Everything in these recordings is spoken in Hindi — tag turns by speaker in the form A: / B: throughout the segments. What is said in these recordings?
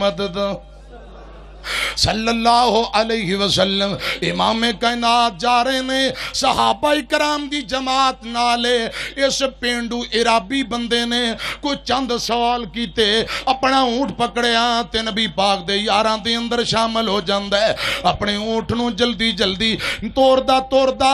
A: madadão. सल्लल्लाहु अलैहि वसल्लम जा रहे ने सहाबा कराम की जमात नाले इस पेंडू इराबी बंदे ने कोई चंद सवाल किते अपना ऊँट पकड़िया तो नबी पाक दे यार के अंदर शामिल हो जाता है अपने ऊँट न जल्दी जल्दी तोरदा तोरदा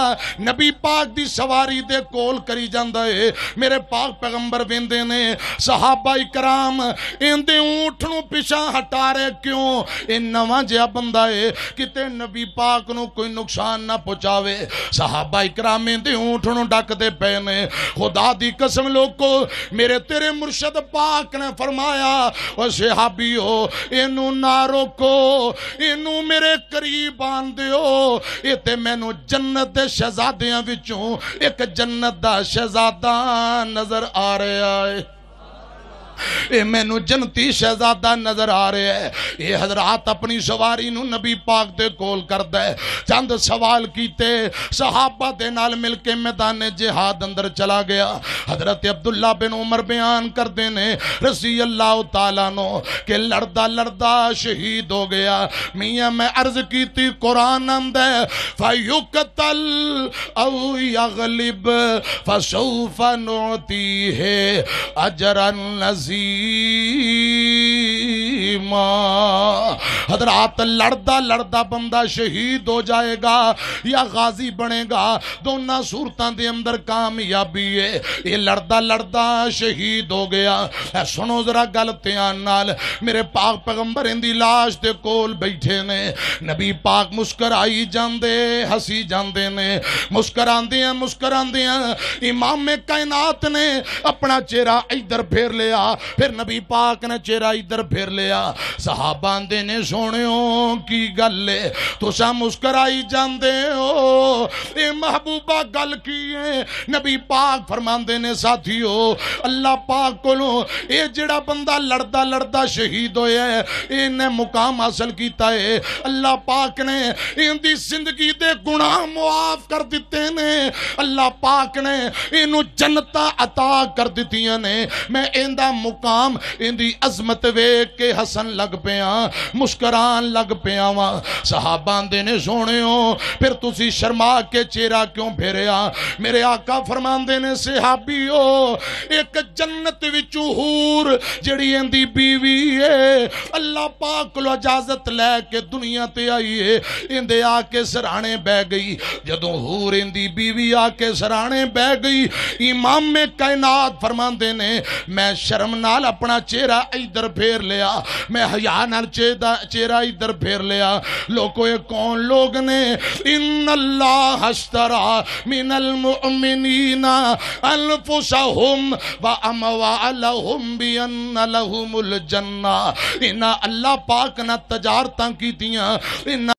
A: नबी पाक की सवारी दे कोल करी जाता है मेरे पाक पैगंबर बेंदे ने सहाबा कराम इन ऊँट न पिछा हटा रहे क्यों ये नवा जहा बंदा है कितने नबी पाक न कोई नुकसान ना पहुंचावे साहबा इकरामे के न डकते पे ने खुदा दी कसम लोगो मेरे तेरे मुर्शद पाक ने फरमाया और सिहाबी हो इनू ना रोको इनू मेरे करीब आन दो ये मैनू जन्नत के शहजादियों एक जन्नत का शहजादा नजर आ रहा है ये जनती शहजादा नजर आ रहा है ये हजरात अपनी सवारी नबी पाक दे कोल कर है चंद सवाल किते सहाबा दे नाल मिलके मैदान जिहाद अंदर चला गया हजरत अब्दुल्ला बिन उमर बयान करते ने रसी अल्लाह तला नो के लड़दा लड़दा शहीद हो गया मिया मैं अर्ज की कुरान आंद फयुकतल अगलिब फसूफा नोती है अजरन नज عزيز की हजरात लड़दा लड़दा बंदा शहीद हो जाएगा या गाजी बनेगा दोनों सूरत के अंदर कामयाबी है ये लड़दा लड़दा शहीद हो गया सुनो जरा गल ध्यान नाल मेरे पाक पैगंबर इनकी लाश के कोल बैठे ने नबी पाक मुस्कराई जाते हसी जाते ने मुस्करा मुस्करा इमामे कायनात ने अपना चेहरा इधर फेर लिया फिर नबी पाक ने चेहरा इधर फेर लिया सहाबा आंदे ने सोने की गल तुसा मुस्कराई जाते हो ए महबूबा गल की है नबी पाक फरमाते ने साथियो अल्लाह पाक को ये जड़ा बंदा लड़ता लड़ता शहीद होया है इन्हें मुकाम हासिल किया है अल्लाह पाक ने इनकी जिंदगी के गुनाह मुआफ कर दिते ने अल्लाह पाक ने इन जनता अता कर दितिया ने मैं इंदा मुकाम इनकी अजमत वेख के हसन लग पाया मुस्कुरा लग पाया वहां साहबा देने सोने फिर तुम शर्मा के चेहरा क्यों फेरिया मेरे आका फरमाते ने सिहाबी एक जन्नत विचू हूर जड़ी इंदी बीवी है अल्लाह पाक को इजाजत लैके दुनिया ते आई है इंदे आके सराहने बह गई जदों हूर इंदी बीवी आके सराहने बह गई इमाम में कायनात फरमाते ने मैं शर्म नाल अपना चेहरा इधर फेर लिया मैं हया नाल चेहरा इधर फेर लिया लोगों कौन लोग ने इन अल्लाह अश्तरा मिनल मुमिनीना अनफुसहुम व अमवालहुम बिअन्न लहुमुल जन्ना इना अल्लाह पाक ने तजारतां कीतियां इना